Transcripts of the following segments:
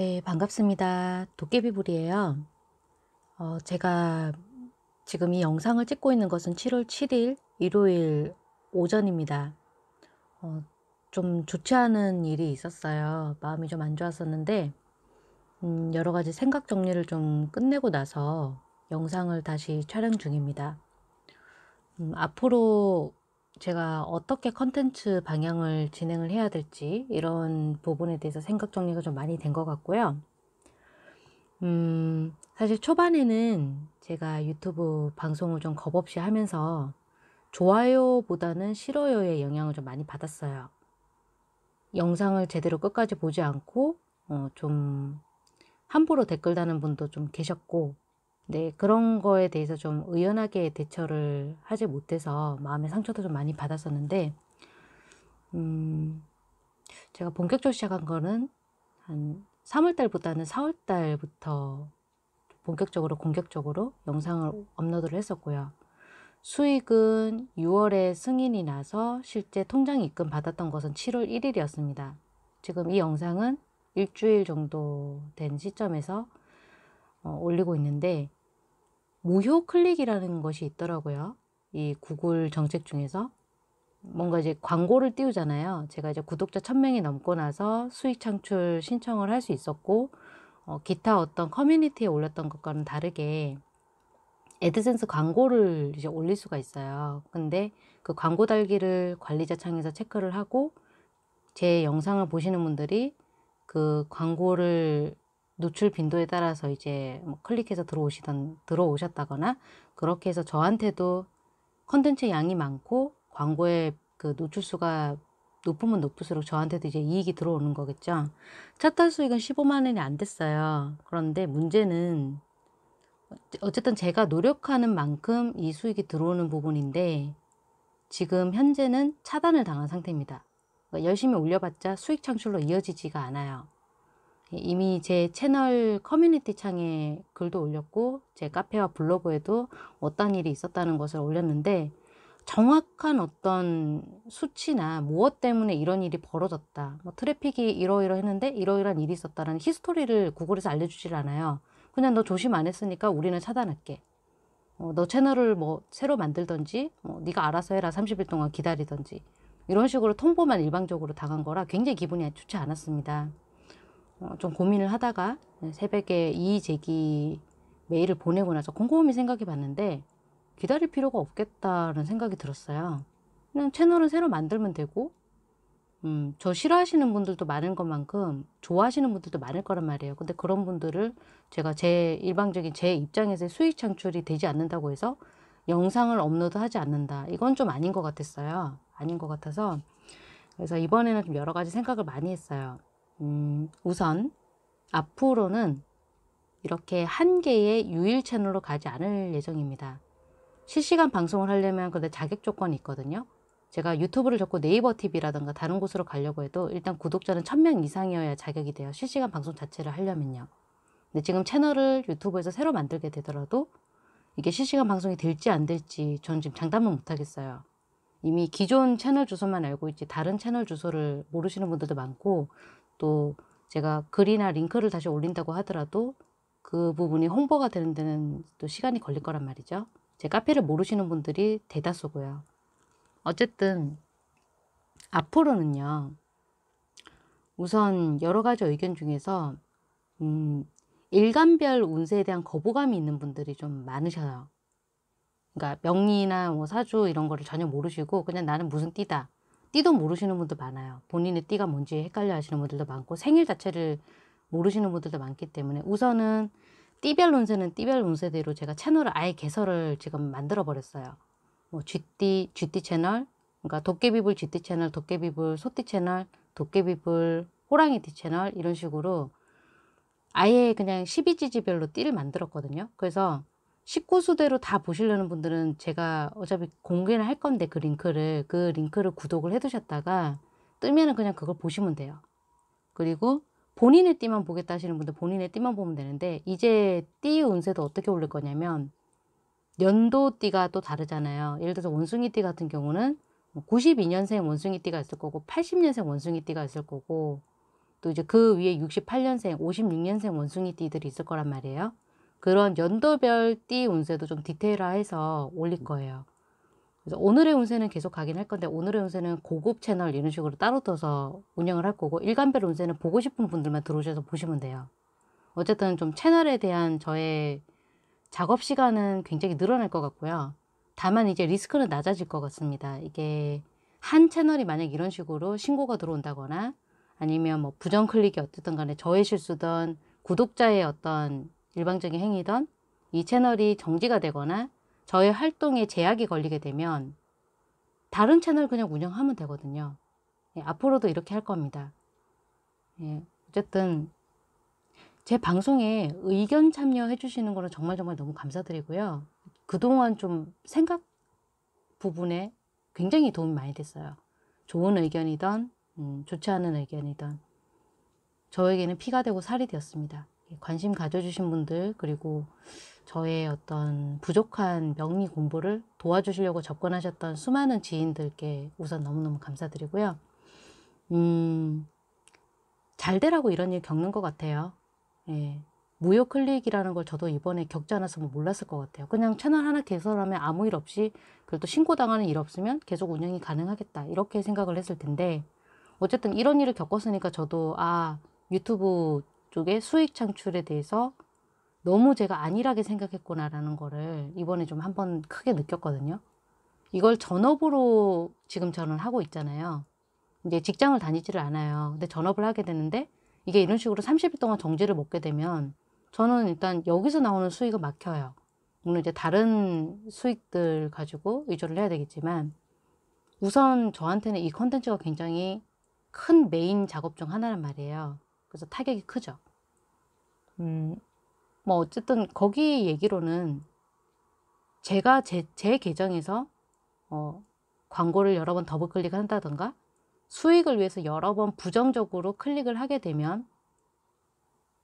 네, 반갑습니다. 도깨비불이에요. 어, 제가 지금 이 영상을 찍고 있는 것은 7월 7일 일요일 오전입니다. 어, 좀 좋지 않은 일이 있었어요. 마음이 좀 안 좋았었는데 음, 여러 가지 생각 정리를 좀 끝내고 나서 영상을 다시 촬영 중입니다. 음, 앞으로 제가 어떻게 컨텐츠 방향을 진행을 해야 될지 이런 부분에 대해서 생각 정리가 좀 많이 된 것 같고요. 음, 사실 초반에는 제가 유튜브 방송을 좀 겁없이 하면서 좋아요보다는 싫어요의 영향을 좀 많이 받았어요. 영상을 제대로 끝까지 보지 않고 어, 좀 함부로 댓글 다는 분도 좀 계셨고 네, 그런 거에 대해서 좀 의연하게 대처를 하지 못해서 마음의 상처도 좀 많이 받았었는데, 음, 제가 본격적으로 시작한 거는 한 3월달보다는 4월달부터 본격적으로 공격적으로 영상을 업로드를 했었고요. 수익은 6월에 승인이 나서 실제 통장 입금 받았던 것은 7월 1일이었습니다. 지금 이 영상은 일주일 정도 된 시점에서 어, 올리고 있는데 무효 클릭이라는 것이 있더라고요. 이 구글 정책 중에서 뭔가 이제 광고를 띄우잖아요. 제가 이제 구독자 천명이 넘고 나서 수익 창출 신청을 할 수 있었고 어, 기타 어떤 커뮤니티에 올렸던 것과는 다르게 에드센스 광고를 이제 올릴 수가 있어요. 근데 그 광고 달기를 관리자 창에서 체크를 하고 제 영상을 보시는 분들이 그 광고를 노출 빈도에 따라서 이제 뭐 클릭해서 들어오시던 들어오셨다거나 그렇게 해서 저한테도 컨텐츠 양이 많고 광고의 그 노출수가 높으면 높을수록 저한테도 이제 이익이 들어오는 거겠죠. 차탈 수익은 15만 원이 안 됐어요. 그런데 문제는 어쨌든 제가 노력하는 만큼 이 수익이 들어오는 부분인데 지금 현재는 차단을 당한 상태입니다. 그러니까 열심히 올려봤자 수익 창출로 이어지지가 않아요. 예, 이미 제 채널 커뮤니티 창에 글도 올렸고 제 카페와 블로그에도 어떤 일이 있었다는 것을 올렸는데 정확한 어떤 수치나 무엇 때문에 이런 일이 벌어졌다 뭐 트래픽이 이러이러했는데 이러이러한 일이 있었다는 히스토리를 구글에서 알려주질 않아요 그냥 너 조심 안 했으니까 우리는 차단할게 어, 너 채널을 뭐 새로 만들던지 어, 네가 알아서 해라 30일 동안 기다리던지 이런 식으로 통보만 일방적으로 당한 거라 굉장히 기분이 좋지 않았습니다 어, 좀 고민을 하다가 새벽에 이의 제기 메일을 보내고 나서 곰곰이 생각해 봤는데 기다릴 필요가 없겠다는 생각이 들었어요. 그냥 채널은 새로 만들면 되고 음, 저 싫어하시는 분들도 많은 것만큼 좋아하시는 분들도 많을 거란 말이에요. 근데 그런 분들을 제가 제 일방적인 제 입장에서 수익 창출이 되지 않는다고 해서 영상을 업로드하지 않는다. 이건 좀 아닌 것 같았어요. 아닌 것 같아서 그래서 이번에는 좀 여러 가지 생각을 많이 했어요. 음, 우선 앞으로는 이렇게 한 개의 유일 채널로 가지 않을 예정입니다. 실시간 방송을 하려면 근데 자격 조건이 있거든요. 제가 유튜브를 접고 네이버 TV라든가 다른 곳으로 가려고 해도 일단 구독자는 1000명 이상이어야 자격이 돼요. 실시간 방송 자체를 하려면요. 근데 지금 채널을 유튜브에서 새로 만들게 되더라도 이게 실시간 방송이 될지 안 될지 전 지금 장담은 못하겠어요. 이미 기존 채널 주소만 알고 있지 다른 채널 주소를 모르시는 분들도 많고 또 제가 글이나 링크를 다시 올린다고 하더라도 그 부분이 홍보가 되는 데는 또 시간이 걸릴 거란 말이죠. 제 카페를 모르시는 분들이 대다수고요. 어쨌든 앞으로는요. 우선 여러 가지 의견 중에서 음, 일간별 운세에 대한 거부감이 있는 분들이 좀 많으셔요. 그러니까 명리나 뭐 사주 이런 거를 전혀 모르시고 그냥 나는 무슨 띠다. 띠도 모르시는 분도 많아요. 본인의 띠가 뭔지 헷갈려 하시는 분들도 많고 생일 자체를 모르시는 분들도 많기 때문에 우선은 띠별 운세는 띠별 운세대로 제가 채널을 아예 개설을 지금 만들어 버렸어요. 뭐 쥐띠, 쥐띠 채널, 그러니까 도깨비불 쥐띠 채널, 도깨비불 소띠 채널, 도깨비불 호랑이띠 채널 이런 식으로 아예 그냥 12지지별로 띠를 만들었거든요. 그래서 19수대로 다 보시려는 분들은 제가 어차피 공개를 할 건데 그 링크를 그 링크를 구독을 해두셨다가 뜨면은 그냥 그걸 보시면 돼요. 그리고 본인의 띠만 보겠다 하시는 분들 본인의 띠만 보면 되는데 이제 띠 운세도 어떻게 올릴 거냐면 연도 띠가 또 다르잖아요. 예를 들어서 원숭이 띠 같은 경우는 92년생 뭐 원숭이 띠가 있을 거고 80년생 원숭이 띠가 있을 거고 또 이제 그 위에 68년생, 56년생 원숭이 띠들이 있을 거란 말이에요. 그런 연도별 띠 운세도 좀 디테일화해서 올릴 음. 거예요. 그래서 오늘의 운세는 계속 가긴 할 건데 오늘의 운세는 고급 채널 이런 식으로 따로 떠서 운영을 할 거고 일간별 운세는 보고 싶은 분들만 들어오셔서 보시면 돼요. 어쨌든 좀 채널에 대한 저의 작업 시간은 굉장히 늘어날 것 같고요. 다만 이제 리스크는 낮아질 것 같습니다. 이게 한 채널이 만약 이런 식으로 신고가 들어온다거나 아니면 뭐 부정 클릭이 어쨌든 간에 저의 실수든 구독자의 어떤 일방적인 행위던 이 채널이 정지가 되거나 저의 활동에 제약이 걸리게 되면 다른 채널 그냥 운영하면 되거든요. 예, 앞으로도 이렇게 할 겁니다. 예, 어쨌든 제 방송에 의견 참여해 주시는 거는 정말 정말 너무 감사드리고요. 그동안 좀 생각 부분에 굉장히 도움이 많이 됐어요. 좋은 의견이던 음, 좋지 않은 의견이던 저에게는 피가 되고 살이 되었습니다. 관심 가져주신 분들 그리고 저의 어떤 부족한 명리 공부를 도와주시려고 접근하셨던 수많은 지인들께 우선 너무너무 감사드리고요. 음, 잘 되라고 이런 일 겪는 것 같아요. 예. 무효 클릭이라는 걸 저도 이번에 겪지 않았으면 몰랐을 것 같아요. 그냥 채널 하나 개설하면 아무 일 없이 그래도 신고당하는 일 없으면 계속 운영이 가능하겠다 이렇게 생각을 했을 텐데 어쨌든 이런 일을 겪었으니까 저도 아 유튜브 쪽에 수익 창출에 대해서 너무 제가 안일하게 생각했구나라는 거를 이번에 좀 한번 크게 느꼈거든요. 이걸 전업으로 지금 저는 하고 있잖아요. 이제 직장을 다니지를 않아요. 근데 전업을 하게 되는데 이게 이런 식으로 30일 동안 정지를 먹게 되면 저는 일단 여기서 나오는 수익은 막혀요. 물론 이제 다른 수익들 가지고 의존을 해야 되겠지만 우선 저한테는 이 컨텐츠가 굉장히 큰 메인 작업 중 하나란 말이에요. 그래서 타격이 크죠. 음, 뭐 어쨌든 거기 얘기로는 제가 제, 제 계정에서 어, 광고를 여러 번 더블 클릭한다던가 수익을 위해서 여러 번 부정적으로 클릭을 하게 되면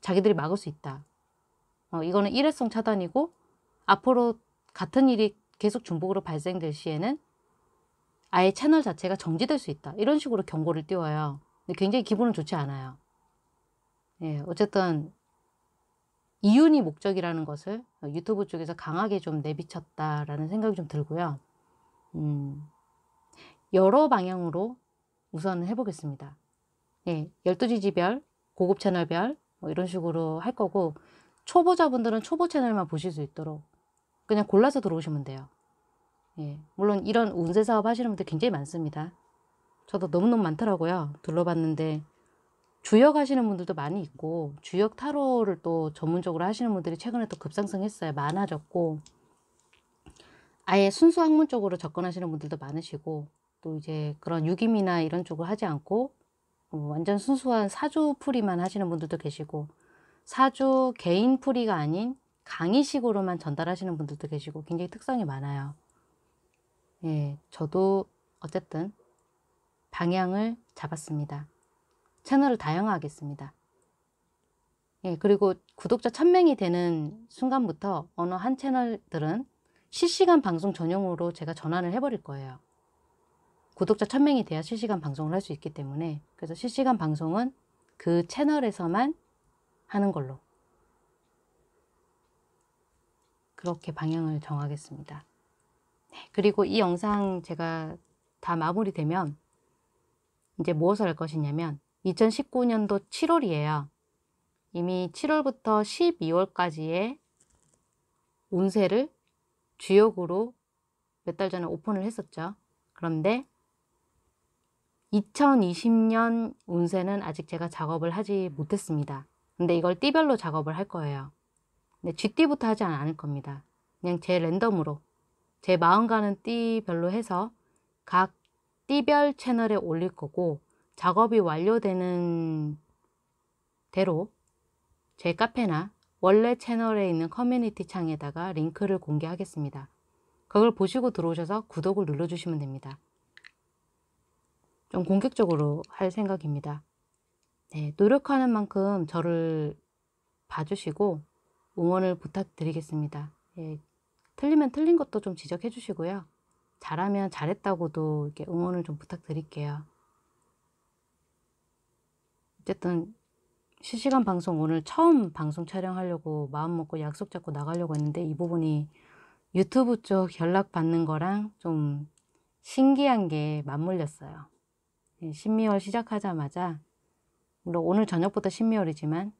자기들이 막을 수 있다. 어, 이거는 일회성 차단이고 앞으로 같은 일이 계속 중복으로 발생될 시에는 아예 채널 자체가 정지될 수 있다. 이런 식으로 경고를 띄워요. 근데 굉장히 기분은 좋지 않아요. 예, 어쨌든 이윤이 목적이라는 것을 유튜브 쪽에서 강하게 좀 내비쳤다라는 생각이 좀 들고요. 음, 여러 방향으로 우선 해보겠습니다. 예, 12지지별, 고급 채널별 뭐 이런 식으로 할 거고 초보자분들은 초보 채널만 보실 수 있도록 그냥 골라서 들어오시면 돼요. 예, 물론 이런 운세 사업 하시는 분들 굉장히 많습니다. 저도 너무너무 많더라고요. 둘러봤는데 주역 하시는 분들도 많이 있고 주역 타로를 또 전문적으로 하시는 분들이 최근에 또 급상승했어요. 많아졌고 아예 순수 학문 쪽으로 접근하시는 분들도 많으시고 또 이제 그런 유기미나 이런 쪽을 하지 않고 어, 완전 순수한 사주 풀이만 하시는 분들도 계시고 사주 개인 풀이가 아닌 강의식으로만 전달하시는 분들도 계시고 굉장히 특성이 많아요. 예, 저도 어쨌든 방향을 잡았습니다. 채널을 다양화하겠습니다. 예, 그리고 구독자 1000명이 되는 순간부터 어느 한 채널들은 실시간 방송 전용으로 제가 전환을 해버릴 거예요. 구독자 1000명이 돼야 실시간 방송을 할 수 있기 때문에 그래서 실시간 방송은 그 채널에서만 하는 걸로 그렇게 방향을 정하겠습니다. 네, 그리고 이 영상 제가 다 마무리되면 이제 무엇을 할 것이냐면 2019년도 7월이에요. 이미 7월부터 12월까지의 운세를 주역으로 몇 달 전에 오픈을 했었죠. 그런데 2020년 운세는 아직 제가 작업을 하지 못했습니다. 근데 이걸 띠별로 작업을 할 거예요. 근데 쥐띠부터 하지 않을 겁니다. 그냥 제 랜덤으로 제 마음 가는 띠별로 해서 각 띠별 채널에 올릴 거고 작업이 완료되는 대로 제 카페나 원래 채널에 있는 커뮤니티 창에다가 링크를 공개하겠습니다. 그걸 보시고 들어오셔서 구독을 눌러주시면 됩니다. 좀 공격적으로 할 생각입니다. 네, 노력하는 만큼 저를 봐주시고 응원을 부탁드리겠습니다. 예, 틀리면 틀린 것도 좀 지적해 주시고요. 잘하면 잘했다고도 이렇게 응원을 좀 부탁드릴게요. 어쨌든 실시간 방송 오늘 처음 방송 촬영하려고 마음먹고 약속 잡고 나가려고 했는데 이 부분이 유튜브 쪽 연락 받는 거랑 좀 신기한 게 맞물렸어요. 신미월 예, 시작하자마자 물론 오늘 저녁부터 신미월이지만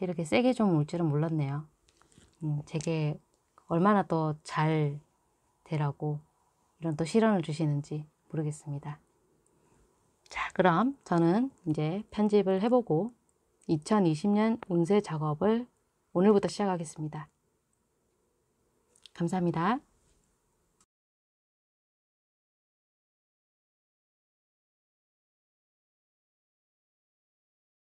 이렇게 세게 좀 올 줄은 몰랐네요. 음, 제게 얼마나 더 잘 되라고 이런 또실언을 주시는지 모르겠습니다. 자 그럼 저는 이제 편집을 해보고 2020년 운세 작업을 오늘부터 시작하겠습니다. 감사합니다.